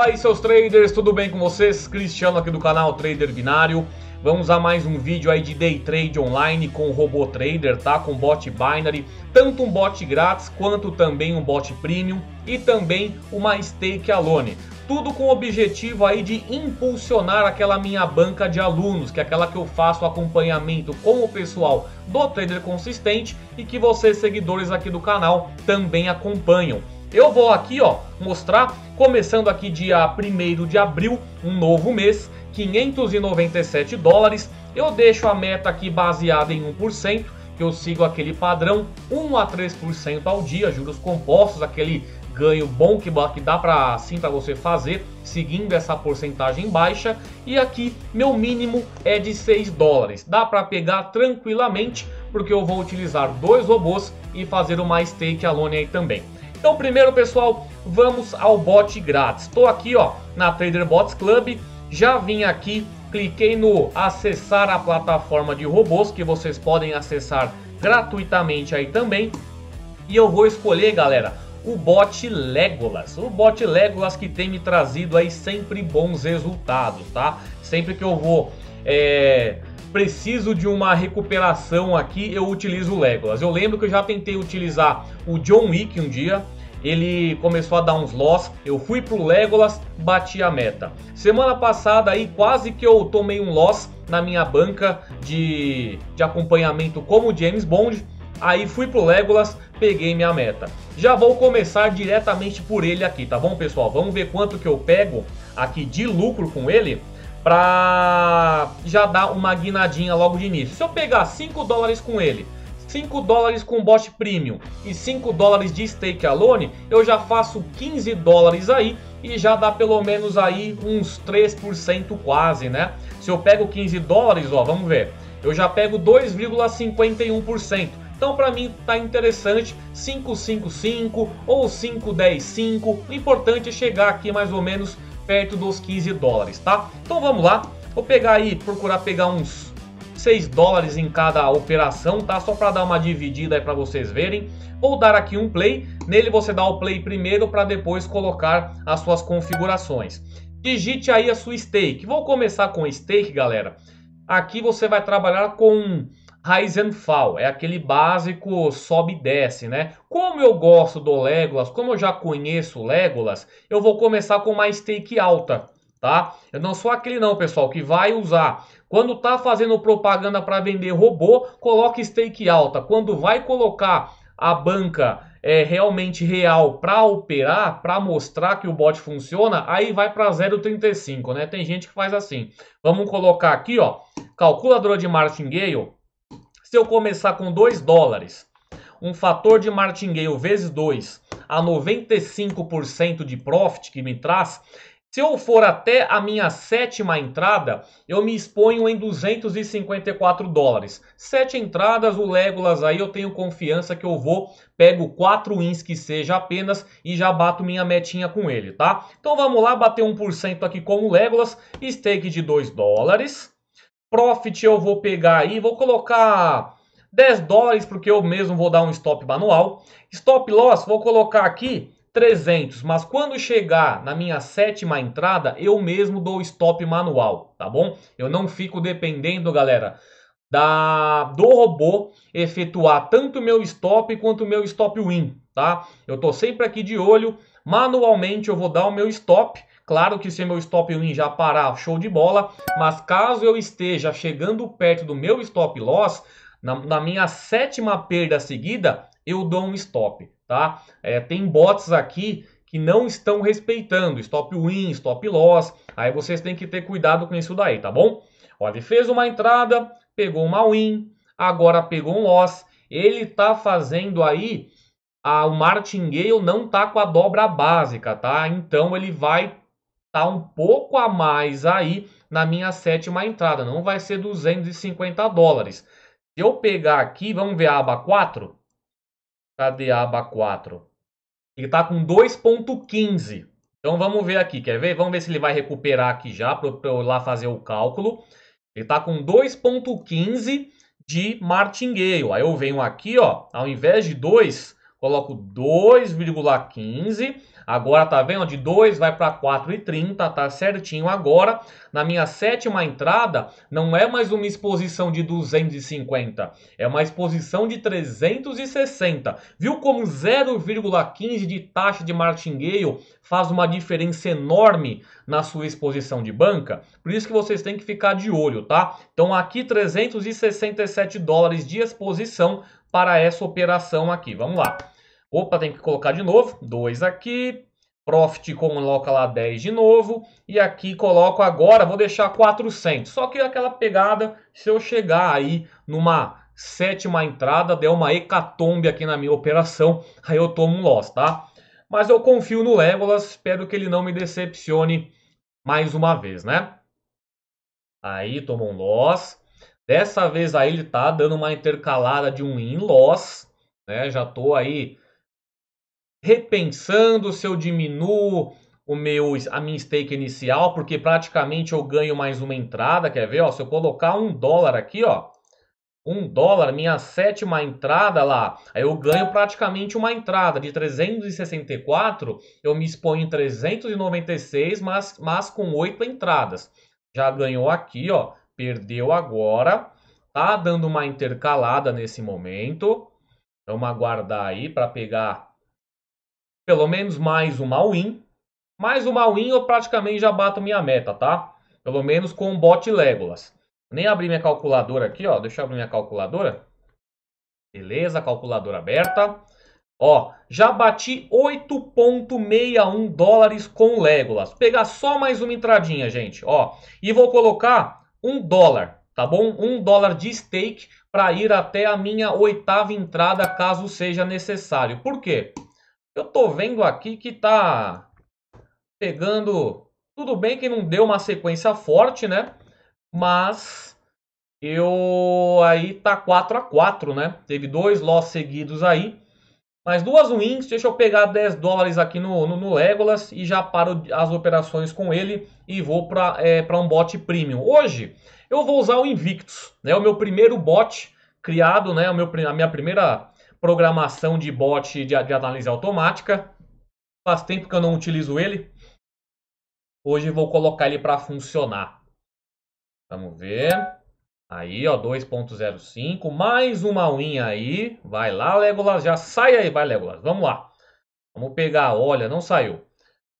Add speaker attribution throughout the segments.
Speaker 1: Fala aí seus traders, tudo bem com vocês? Cristiano aqui do canal Trader Binário. Vamos a mais um vídeo aí de day trade online com robô trader, tá? Com bot binary, tanto um bot grátis quanto também um bot premium e também uma stake alone. Tudo com o objetivo aí de impulsionar aquela minha banca de alunos, que é aquela que eu faço acompanhamento com o pessoal do Trader Consistente e que vocês seguidores aqui do canal também acompanham. Eu vou aqui, ó, mostrar, começando aqui dia 1 de abril, um novo mês, 597 dólares. Eu deixo a meta aqui baseada em 1%, que eu sigo aquele padrão, 1 a 3% ao dia, juros compostos, aquele ganho bom que, que dá para sim para você fazer seguindo essa porcentagem baixa e aqui meu mínimo é de 6 dólares dá para pegar tranquilamente porque eu vou utilizar dois robôs e fazer uma stake alone aí também então, primeiro, pessoal, vamos ao bot grátis. Estou aqui ó, na Trader Bots Club, já vim aqui, cliquei no acessar a plataforma de robôs, que vocês podem acessar gratuitamente aí também. E eu vou escolher, galera, o bot Legolas. O bot Legolas que tem me trazido aí sempre bons resultados, tá? Sempre que eu vou... É preciso de uma recuperação aqui, eu utilizo o Legolas. Eu lembro que eu já tentei utilizar o John Wick um dia, ele começou a dar uns loss, eu fui pro Legolas, bati a meta. Semana passada aí quase que eu tomei um loss na minha banca de, de acompanhamento como James Bond, aí fui pro Legolas, peguei minha meta. Já vou começar diretamente por ele aqui, tá bom pessoal? Vamos ver quanto que eu pego aqui de lucro com ele para já dar uma guinadinha logo de início. Se eu pegar 5 dólares com ele, 5 dólares com bot premium e 5 dólares de stake alone, eu já faço 15 dólares aí e já dá pelo menos aí uns 3% quase, né? Se eu pego 15 dólares, ó, vamos ver, eu já pego 2,51%. Então para mim tá interessante 555 ou 5105. O importante é chegar aqui mais ou menos perto dos 15 dólares, tá? Então vamos lá, vou pegar aí, procurar pegar uns 6 dólares em cada operação, tá? Só para dar uma dividida aí para vocês verem. Vou dar aqui um play, nele você dá o play primeiro para depois colocar as suas configurações. Digite aí a sua stake. Vou começar com stake, galera. Aqui você vai trabalhar com Rise and Fall, é aquele básico sobe e desce, né? Como eu gosto do Legolas, como eu já conheço o Legolas, eu vou começar com uma stake alta, tá? Eu não sou aquele não, pessoal, que vai usar. Quando tá fazendo propaganda para vender robô, coloca stake alta. Quando vai colocar a banca é realmente real para operar, para mostrar que o bot funciona, aí vai para 0,35, né? Tem gente que faz assim. Vamos colocar aqui, ó, calculadora de martingale, se eu começar com 2 dólares, um fator de martingale vezes 2 a 95% de profit que me traz, se eu for até a minha sétima entrada, eu me exponho em 254 dólares. Sete entradas, o Legolas aí eu tenho confiança que eu vou, pego quatro wins que seja apenas e já bato minha metinha com ele, tá? Então vamos lá, bater 1% aqui com o Legolas, stake de 2 dólares profit eu vou pegar aí, vou colocar 10 dólares, porque eu mesmo vou dar um stop manual. Stop loss, vou colocar aqui 300, mas quando chegar na minha sétima entrada, eu mesmo dou stop manual, tá bom? Eu não fico dependendo, galera, da do robô efetuar tanto meu stop quanto meu stop win, tá? Eu tô sempre aqui de olho, manualmente eu vou dar o meu stop Claro que se meu stop win já parar, show de bola, mas caso eu esteja chegando perto do meu stop loss, na, na minha sétima perda seguida, eu dou um stop, tá? É, tem bots aqui que não estão respeitando stop win, stop loss, aí vocês têm que ter cuidado com isso daí, tá bom? Olha, fez uma entrada, pegou uma win, agora pegou um loss, ele tá fazendo aí a, o martingale não tá com a dobra básica, tá? Então ele vai tá um pouco a mais aí na minha sétima entrada. Não vai ser 250 dólares. Se eu pegar aqui, vamos ver a aba 4. Cadê a aba 4? Ele tá com 2.15. Então vamos ver aqui, quer ver? Vamos ver se ele vai recuperar aqui já para eu lá fazer o cálculo. Ele tá com 2.15 de martingale. Aí eu venho aqui, ó, ao invés de 2, coloco 2,15 Agora tá vendo? De 2 vai para 4,30, tá certinho agora. Na minha sétima entrada, não é mais uma exposição de 250, é uma exposição de 360. Viu como 0,15 de taxa de martingale faz uma diferença enorme na sua exposição de banca? Por isso que vocês têm que ficar de olho, tá? Então aqui 367 dólares de exposição para essa operação aqui. Vamos lá. Opa, tem que colocar de novo. 2 aqui. Profit coloca lá 10 de novo. E aqui coloco agora, vou deixar 400. Só que aquela pegada, se eu chegar aí numa sétima entrada, der uma hecatombe aqui na minha operação, aí eu tomo um loss, tá? Mas eu confio no Legolas, espero que ele não me decepcione mais uma vez, né? Aí tomou um loss. Dessa vez aí ele tá dando uma intercalada de um in-loss, né? Já tô aí repensando se eu diminuo o meu, a minha stake inicial, porque praticamente eu ganho mais uma entrada. Quer ver? Ó, se eu colocar um dólar aqui, ó, um dólar, minha sétima entrada lá, aí eu ganho praticamente uma entrada de 364, eu me exponho em 396, mas, mas com oito entradas. Já ganhou aqui, ó, perdeu agora, tá dando uma intercalada nesse momento. Vamos aguardar aí para pegar pelo menos mais uma win. Mais uma win eu praticamente já bato minha meta, tá? Pelo menos com o bot Legolas. Nem abri minha calculadora aqui, ó. Deixa eu abrir minha calculadora. Beleza, calculadora aberta. Ó, já bati 8.61 dólares com Legolas. Pegar só mais uma entradinha, gente, ó. E vou colocar um dólar, tá bom? Um dólar de stake para ir até a minha oitava entrada, caso seja necessário. Por quê? Eu tô vendo aqui que tá pegando. Tudo bem que não deu uma sequência forte, né? Mas eu aí tá 4 a 4, né? Teve dois loss seguidos aí. Mas duas wins, deixa eu pegar 10 dólares aqui no, no, no Legolas e já paro as operações com ele e vou para é, um bot premium. Hoje eu vou usar o Invictus, né? O meu primeiro bot criado, né? O meu, a minha primeira programação de bot de, de análise automática. Faz tempo que eu não utilizo ele. Hoje vou colocar ele para funcionar. Vamos ver. Aí, ó, 2.05. Mais uma unha aí. Vai lá, Legolas. Já sai aí, vai, Legolas. Vamos lá. Vamos pegar. Olha, não saiu.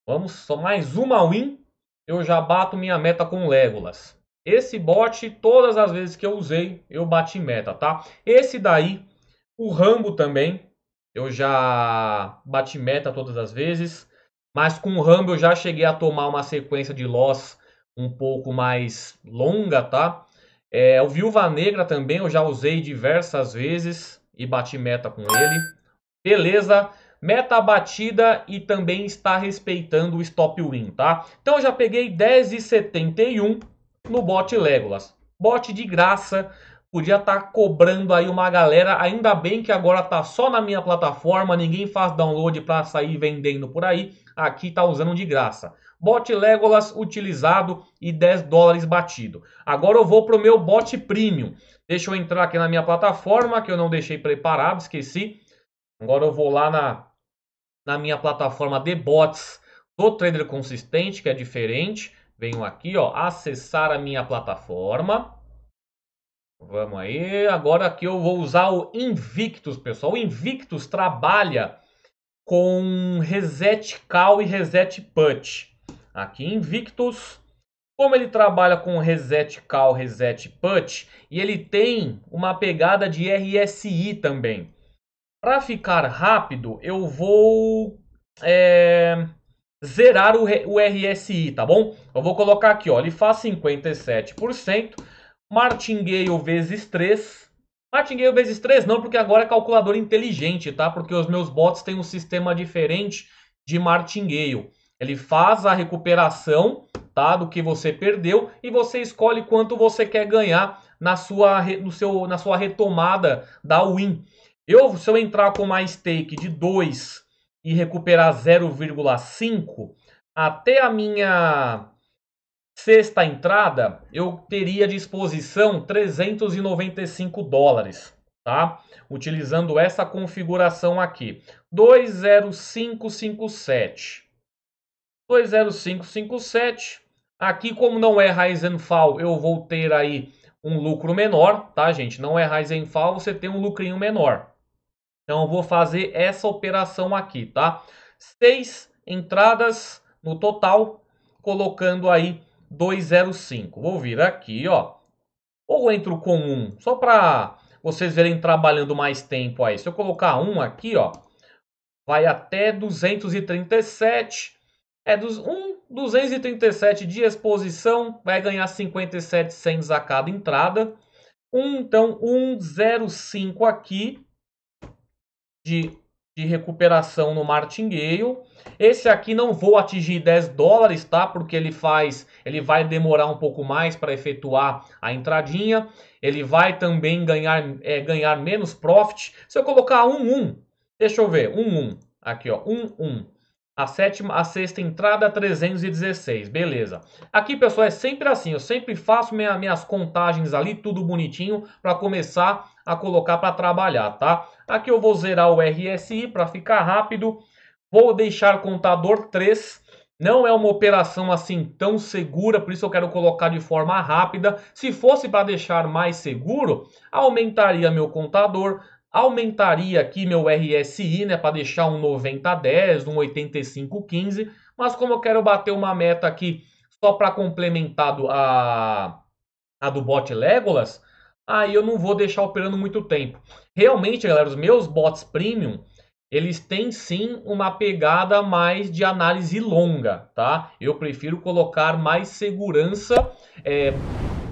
Speaker 1: Vamos, só mais uma win. Eu já bato minha meta com Legolas. Esse bot, todas as vezes que eu usei, eu bati meta, tá? Esse daí o Rambo também, eu já bati meta todas as vezes, mas com o Rambo eu já cheguei a tomar uma sequência de loss um pouco mais longa, tá? É, o Viúva Negra também eu já usei diversas vezes e bati meta com ele. Beleza, meta batida e também está respeitando o stop win, tá? Então eu já peguei 10,71 no bot Legolas. Bot de graça, podia estar tá cobrando aí uma galera. Ainda bem que agora tá só na minha plataforma, ninguém faz download para sair vendendo por aí. Aqui tá usando de graça. Bot Legolas utilizado e 10 dólares batido. Agora eu vou pro meu bot premium. Deixa eu entrar aqui na minha plataforma que eu não deixei preparado, esqueci. Agora eu vou lá na, na minha plataforma de bots do trader consistente, que é diferente. Venho aqui, ó, acessar a minha plataforma. Vamos aí. Agora aqui eu vou usar o Invictus, pessoal. O Invictus trabalha com reset call e reset put. Aqui Invictus, como ele trabalha com reset call, reset put, e ele tem uma pegada de RSI também. Para ficar rápido, eu vou é, zerar o, o RSI, tá bom? Eu vou colocar aqui, ó, ele faz 57% martingale vezes 3. Martingale vezes 3 não, porque agora é calculador inteligente, tá? Porque os meus bots têm um sistema diferente de martingale. Ele faz a recuperação, tá, do que você perdeu e você escolhe quanto você quer ganhar na sua, no seu, na sua retomada da win. Eu, se eu entrar com uma stake de 2 e recuperar 0,5, até a minha sexta entrada, eu teria à disposição 395 dólares, tá? Utilizando essa configuração aqui, 20557. 20557. Aqui, como não é fall eu vou ter aí um lucro menor, tá, gente? Não é fall você tem um lucrinho menor. Então, eu vou fazer essa operação aqui, tá? Seis entradas no total, colocando aí 205. Vou vir aqui, ó. Ou entro com 1, só para vocês verem trabalhando mais tempo aí. Se eu colocar 1 aqui, ó, vai até 237. É dos 1, 237 de exposição, vai ganhar 57 cents a cada entrada. 1, então 105 aqui de de recuperação no martingale. Esse aqui não vou atingir 10 dólares, tá? Porque ele faz, ele vai demorar um pouco mais para efetuar a entradinha. Ele vai também ganhar, é, ganhar menos profit. Se eu colocar 1 1, deixa eu ver, 1 1. Aqui, ó, 1 1. A sétima, a sexta entrada 316, beleza. Aqui, pessoal, é sempre assim, eu sempre faço minha, minhas contagens ali, tudo bonitinho, para começar a colocar para trabalhar, tá? Aqui eu vou zerar o RSI para ficar rápido. Vou deixar contador 3. Não é uma operação assim tão segura, por isso eu quero colocar de forma rápida. Se fosse para deixar mais seguro, aumentaria meu contador, aumentaria aqui meu RSI, né, para deixar um 90 10, um 85 15, mas como eu quero bater uma meta aqui só para complementar a a do bot Legolas, aí ah, eu não vou deixar operando muito tempo. Realmente, galera, os meus bots premium, eles têm sim uma pegada mais de análise longa, tá? Eu prefiro colocar mais segurança, é,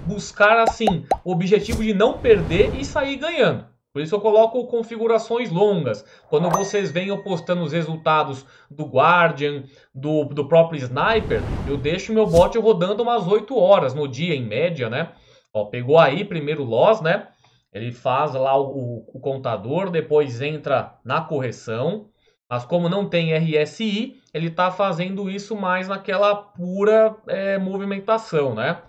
Speaker 1: buscar assim, o objetivo de não perder e sair ganhando. Por isso eu coloco configurações longas. Quando vocês vêm postando os resultados do Guardian, do, do próprio Sniper, eu deixo meu bot rodando umas 8 horas no dia, em média, né? Ó, pegou aí primeiro o loss, né? Ele faz lá o, o, contador, depois entra na correção. Mas como não tem RSI, ele está fazendo isso mais naquela pura é, movimentação, né?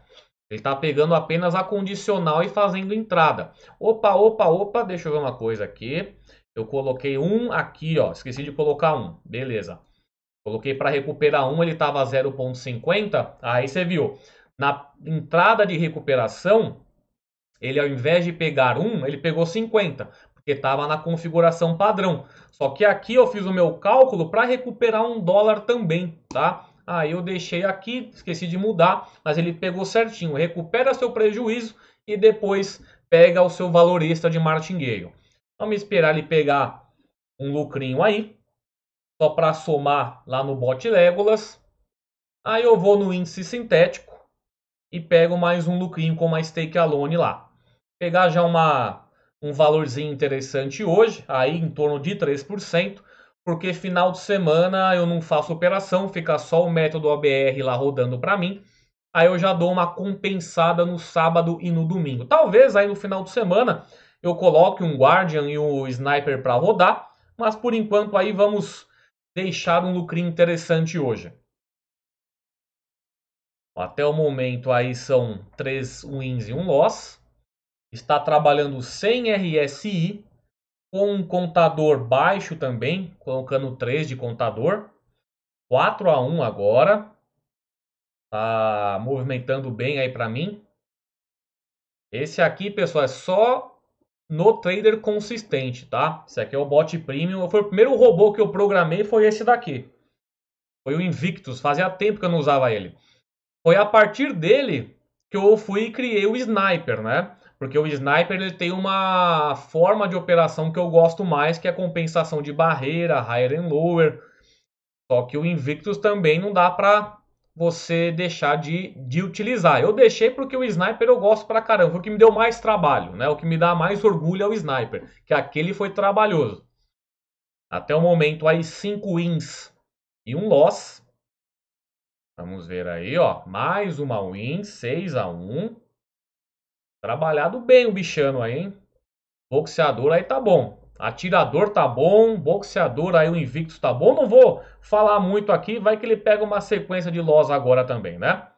Speaker 1: Ele está pegando apenas a condicional e fazendo entrada. Opa, opa, opa, deixa eu ver uma coisa aqui. Eu coloquei um aqui, ó. Esqueci de colocar um. Beleza. Coloquei para recuperar um, ele estava 0,50. Aí você viu. Na entrada de recuperação, ele ao invés de pegar um, ele pegou 50, porque estava na configuração padrão. Só que aqui eu fiz o meu cálculo para recuperar um dólar também, tá? Aí ah, eu deixei aqui, esqueci de mudar, mas ele pegou certinho. Recupera seu prejuízo e depois pega o seu valor extra de martingale. Vamos esperar ele pegar um lucrinho aí, só para somar lá no bot Legolas. Aí eu vou no índice sintético e pego mais um lucrinho com uma stake alone lá. Pegar já uma, um valorzinho interessante hoje, aí em torno de 3%, porque final de semana eu não faço operação, fica só o método abr lá rodando para mim. Aí eu já dou uma compensada no sábado e no domingo. Talvez aí no final de semana eu coloque um Guardian e um Sniper para rodar, mas por enquanto aí vamos deixar um lucrinho interessante hoje. Até o momento aí são 3 wins e 1 loss. Está trabalhando sem RSI, com um contador baixo também, colocando 3 de contador. 4 a 1 agora. está movimentando bem aí para mim. Esse aqui, pessoal, é só no trader consistente, tá? Esse aqui é o bot premium. Foi o primeiro robô que eu programei foi esse daqui. Foi o Invictus. Fazia tempo que eu não usava ele. Foi a partir dele que eu fui e criei o Sniper, né? Porque o Sniper ele tem uma forma de operação que eu gosto mais, que é a compensação de barreira, higher and lower. Só que o Invictus também não dá para você deixar de, de utilizar. Eu deixei porque o Sniper eu gosto pra caramba, foi o que me deu mais trabalho, né? O que me dá mais orgulho é o Sniper, que aquele foi trabalhoso. Até o momento aí 5 wins e um loss. Vamos ver aí, ó. Mais uma win, 6 a 1 Trabalhado bem o bichano aí, hein? Boxeador aí tá bom. Atirador tá bom, boxeador aí o Invictus tá bom. Não vou falar muito aqui, vai que ele pega uma sequência de loss agora também, né?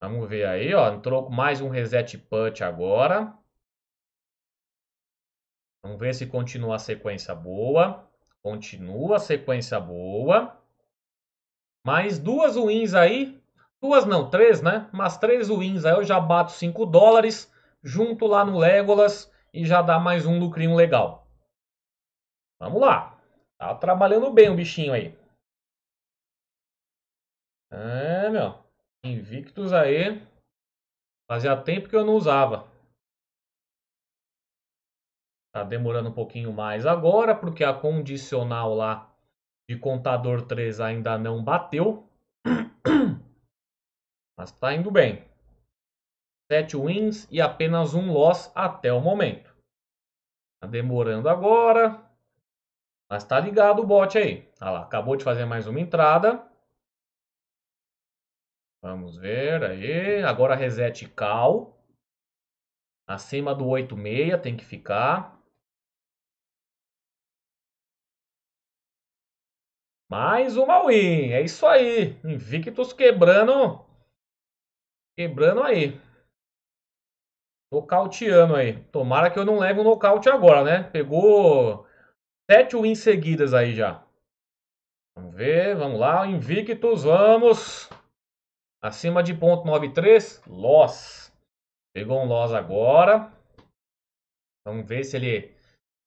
Speaker 1: Vamos ver aí, ó. Entrou com mais um reset punch agora.
Speaker 2: Vamos ver se continua a sequência boa.
Speaker 1: Continua a sequência boa. Mais duas wins aí. Duas não, três, né? Mas três wins aí eu já bato 5 dólares. Junto lá no Legolas e já dá mais um lucrinho legal. Vamos lá.
Speaker 2: Tá trabalhando bem o bichinho aí. É, meu. Invictus aí. Fazia tempo que eu não usava.
Speaker 1: Tá demorando um pouquinho mais agora, porque a condicional lá de Contador 3 ainda não bateu. Mas está indo bem. 7 wins e apenas um loss
Speaker 2: até o momento. Tá demorando agora. Mas tá ligado o bot aí. Olha lá, acabou de fazer mais uma entrada. Vamos ver aí. Agora reset cal. Acima do 8,6 tem que ficar. Mais uma win. É isso aí. Invictus quebrando. Quebrando aí. Nocauteando aí.
Speaker 1: Tomara que eu não leve um nocaute agora, né? Pegou sete wins seguidas aí já. Vamos ver. Vamos lá. Invictus. Vamos. Acima de ponto 93. Loss. Pegou um loss agora. Vamos ver se ele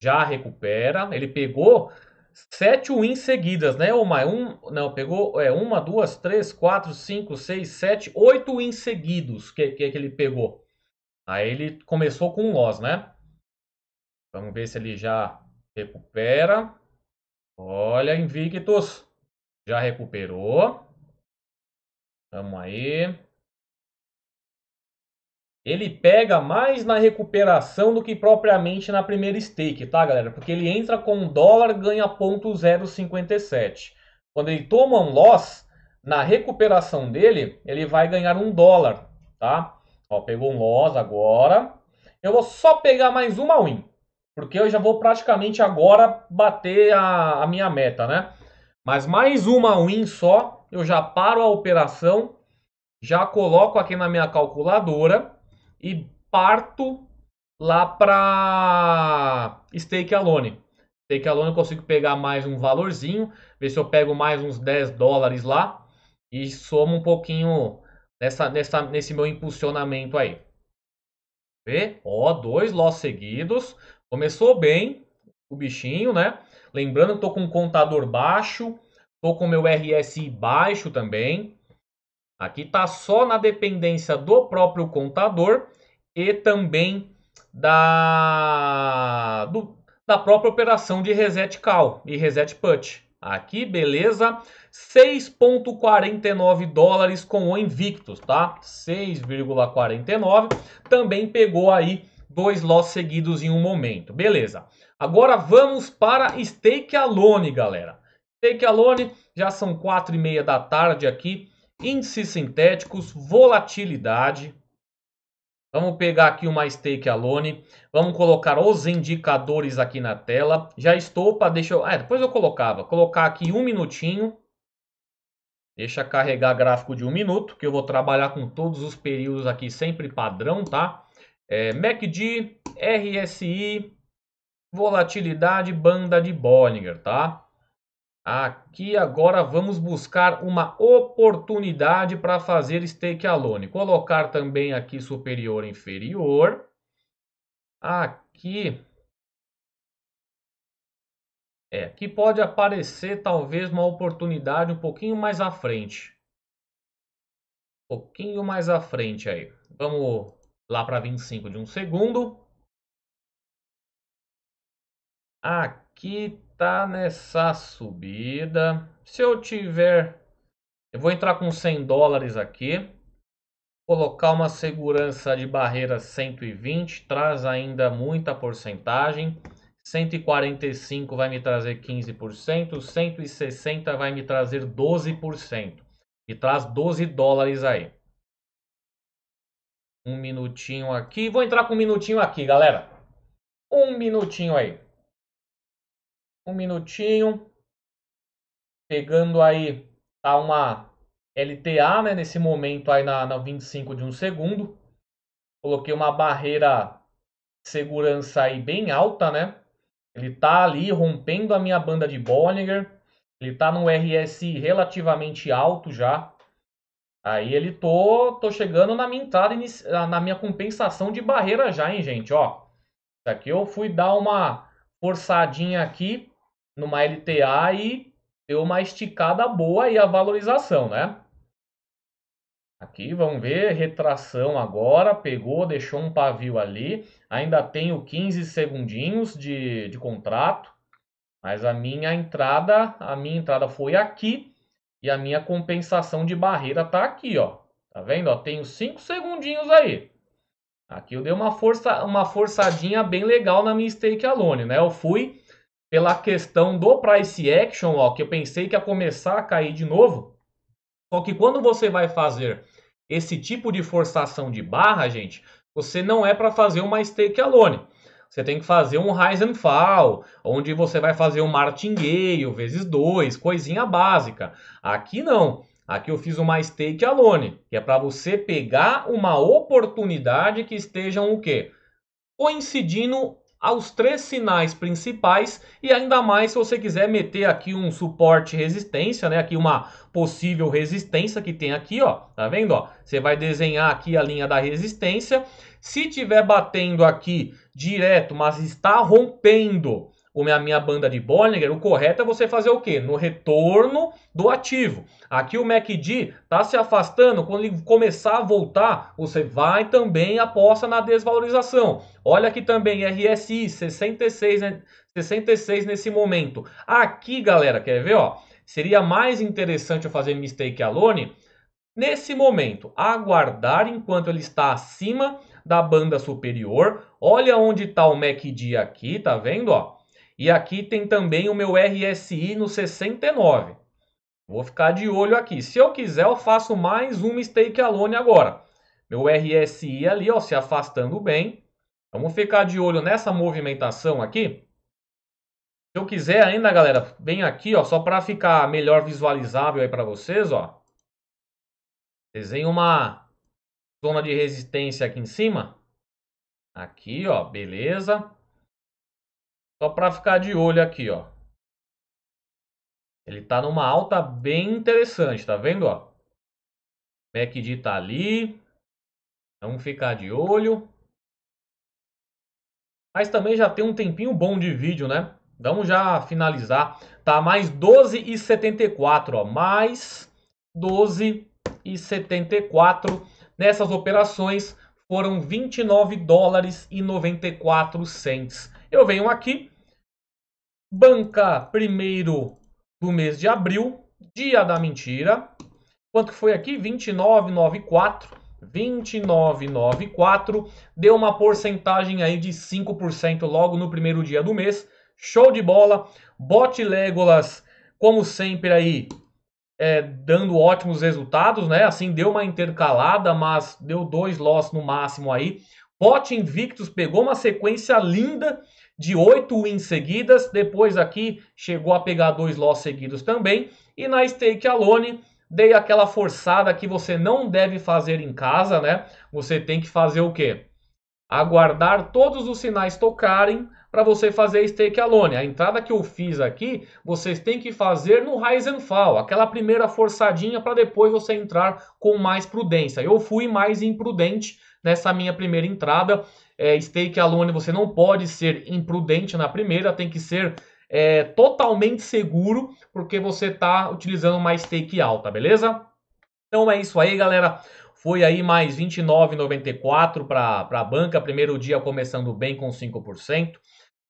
Speaker 1: já recupera. Ele pegou sete wins seguidas, né, ou mais um, não, pegou é, uma, duas, três, quatro, cinco, seis, sete, oito wins seguidos que, que, que ele pegou. Aí ele começou com um loss, né? Vamos ver se ele já recupera.
Speaker 2: Olha, Invictus. Já recuperou. Vamos
Speaker 1: aí ele pega mais na recuperação do que propriamente na primeira stake, tá, galera? Porque ele entra com um dólar, ganha ponto 0,57. Quando ele toma um loss, na recuperação dele, ele vai ganhar um dólar, tá? Ó, pegou um loss agora. Eu vou só pegar mais uma win, porque eu já vou praticamente agora bater a, a minha meta, né? Mas mais uma win só, eu já paro a operação, já coloco aqui na minha calculadora e parto lá para Stake Alone. Stake Alone eu consigo pegar mais um valorzinho, ver se eu pego mais uns 10 dólares lá e somo um pouquinho nessa, nessa, nesse meu impulsionamento aí. Vê? Ó, dois loss seguidos. Começou bem o bichinho, né? Lembrando que tô com um contador baixo, tô com meu RSI baixo também. Aqui está só na dependência do próprio contador e também da, do, da própria operação de reset call e reset put. Aqui, beleza? 6,49 dólares com o Invictus, tá? 6,49. Também pegou aí dois loss seguidos em um momento, beleza? Agora vamos para Stake Alone, galera. Stake Alone, já são 4 e meia da tarde aqui índices sintéticos, volatilidade. Vamos pegar aqui uma stake alone, vamos colocar os indicadores aqui na tela. Já estou para deixar. ah, é, depois eu colocava, colocar aqui um minutinho. Deixa carregar gráfico de um minuto, que eu vou trabalhar com todos os períodos aqui sempre padrão, tá? É, MACD, RSI, volatilidade, banda de Bollinger, tá? Aqui agora vamos buscar uma oportunidade para fazer stake alone. Colocar também aqui superior inferior.
Speaker 2: Aqui é, que pode
Speaker 1: aparecer talvez uma oportunidade um pouquinho mais à frente. Um pouquinho mais à frente aí. Vamos lá para 25 de um segundo.
Speaker 2: Aqui que tá nessa
Speaker 1: subida. Se eu tiver, eu vou entrar com 100 dólares aqui, colocar uma segurança de barreira 120, traz ainda muita porcentagem. 145 vai me trazer 15%, 160 vai me trazer 12%. E traz 12 dólares aí. Um minutinho aqui. Vou entrar com um minutinho aqui,
Speaker 2: galera. Um minutinho aí um minutinho.
Speaker 1: Pegando aí tá a uma LTA, né? Nesse momento aí na, na 25 de um segundo. Coloquei uma barreira de segurança aí bem alta, né? Ele tá ali rompendo a minha banda de Bollinger. Ele tá no RSI relativamente alto já. Aí ele tô, tô chegando na minha entrada, na minha compensação de barreira já, hein, gente, ó. Isso aqui eu fui dar uma forçadinha aqui numa LTA e deu uma esticada boa e a valorização, né? Aqui, vamos ver, retração agora, pegou, deixou um pavio ali, ainda tenho 15 segundinhos de, de contrato, mas a minha entrada, a minha entrada foi aqui e a minha compensação de barreira tá aqui, ó. Tá vendo? Ó, tenho 5 segundinhos aí. Aqui eu dei uma força, uma forçadinha bem legal na minha stake alone, né? Eu fui pela questão do price action, ó, que eu pensei que ia começar a cair de novo. Só que quando você vai fazer esse tipo de forçação de barra, gente, você não é para fazer uma stake alone. Você tem que fazer um rise and fall, onde você vai fazer um martingale vezes dois, coisinha básica. Aqui não. Aqui eu fiz uma stake alone, que é para você pegar uma oportunidade que estejam o quê? Coincidindo aos três sinais principais e ainda mais se você quiser meter aqui um suporte resistência, né? Aqui uma possível resistência que tem aqui, ó, tá vendo, ó? Você vai desenhar aqui a linha da resistência. Se tiver batendo aqui direto, mas está rompendo como é a minha banda de Bollinger, o correto é você fazer o quê? No retorno do ativo. Aqui o MACD está se afastando, quando ele começar a voltar, você vai também aposta na desvalorização. Olha aqui também, RSI 66, 66 nesse momento. Aqui, galera, quer ver? Ó, seria mais interessante eu fazer mistake alone nesse momento. Aguardar enquanto ele está acima da banda superior. Olha onde está o MACD aqui, tá vendo? Ó, e aqui tem também o meu RSI no 69. Vou ficar de olho aqui. Se eu quiser, eu faço mais uma stake alone agora. Meu RSI ali, ó, se afastando bem. Vamos ficar de olho nessa movimentação aqui. Se eu quiser ainda, galera, bem aqui, ó, só para ficar melhor visualizável aí para vocês, ó. Desenho uma zona de resistência aqui em cima. Aqui, ó,
Speaker 2: beleza. Só para ficar de olho aqui, ó. Ele tá numa alta bem interessante, tá vendo, ó? MACD
Speaker 1: tá ali. Vamos ficar de olho. Mas também já tem um tempinho bom de vídeo, né? Vamos já finalizar. Tá mais 12,74, ó. Mais 12,74. Nessas operações foram 29 dólares e 94 centes eu venho aqui, banca primeiro do mês de abril, dia da mentira. Quanto foi aqui? 29,94. 29,94. Deu uma porcentagem aí de 5% logo no primeiro dia do mês. Show de bola. Bote Legolas, como sempre aí, é, dando ótimos resultados, né? Assim, deu uma intercalada, mas deu dois loss no máximo aí. Pote Invictus pegou uma sequência linda de oito wins seguidas. Depois aqui chegou a pegar dois loss seguidos também. E na Stake Alone dei aquela forçada que você não deve fazer em casa, né? Você tem que fazer o quê? Aguardar todos os sinais tocarem para você fazer stake alone. A entrada que eu fiz aqui, vocês têm que fazer no rise and fall, aquela primeira forçadinha para depois você entrar com mais prudência. Eu fui mais imprudente nessa minha primeira entrada. É, stake alone, você não pode ser imprudente na primeira, tem que ser é, totalmente seguro, porque você está utilizando uma stake alta, beleza? Então é isso aí, galera. Foi aí mais R$29,94 para a banca. Primeiro dia começando bem com 5%.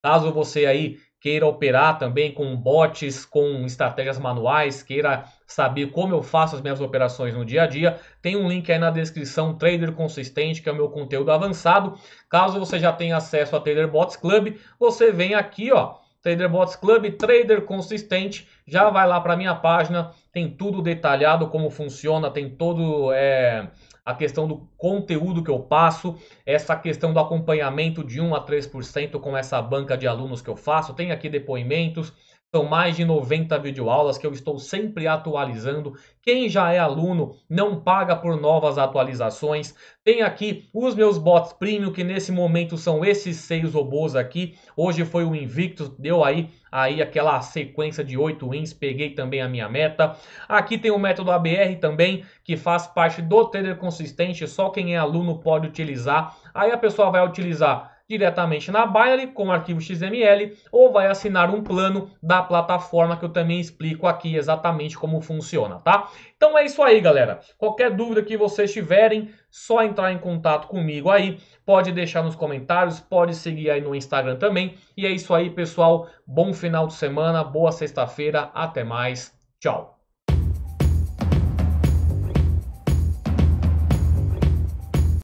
Speaker 1: Caso você aí queira operar também com bots, com estratégias manuais, queira saber como eu faço as minhas operações no dia a dia, tem um link aí na descrição, Trader Consistente, que é o meu conteúdo avançado. Caso você já tenha acesso a Trader Bots Club, você vem aqui, ó, Trader Bots Club, Trader Consistente, já vai lá para minha página, tem tudo detalhado, como funciona, tem todo... É a questão do conteúdo que eu passo, essa questão do acompanhamento de 1 a 3% com essa banca de alunos que eu faço, tem aqui depoimentos, são mais de 90 videoaulas que eu estou sempre atualizando. Quem já é aluno não paga por novas atualizações. Tem aqui os meus bots premium, que nesse momento são esses seis robôs aqui. Hoje foi o Invictus, deu aí, aí aquela sequência de oito wins, peguei também a minha meta. Aqui tem o método ABR também, que faz parte do trader consistente, só quem é aluno pode utilizar. Aí a pessoa vai utilizar diretamente na Binary com arquivo XML ou vai assinar um plano da plataforma que eu também explico aqui exatamente como funciona, tá? Então é isso aí, galera. Qualquer dúvida que vocês tiverem, só entrar em contato comigo aí. Pode deixar nos comentários, pode seguir aí no Instagram também. E é isso aí, pessoal. Bom final de semana, boa sexta-feira, até mais. Tchau.